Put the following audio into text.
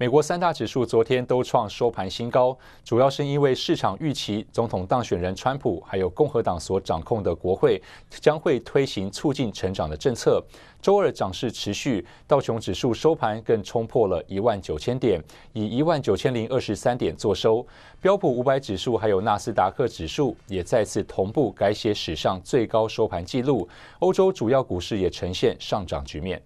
美国三大指数昨天都创收盘新高，主要是因为市场预期总统当选人川普还有共和党所掌控的国会将会推行促进成长的政策。周二涨势持续，道琼指数收盘更冲破了一万九千点，以一万九千零二十三点作收。标普五百指数还有纳斯达克指数也再次同步改写史上最高收盘纪录。欧洲主要股市也呈现上涨局面。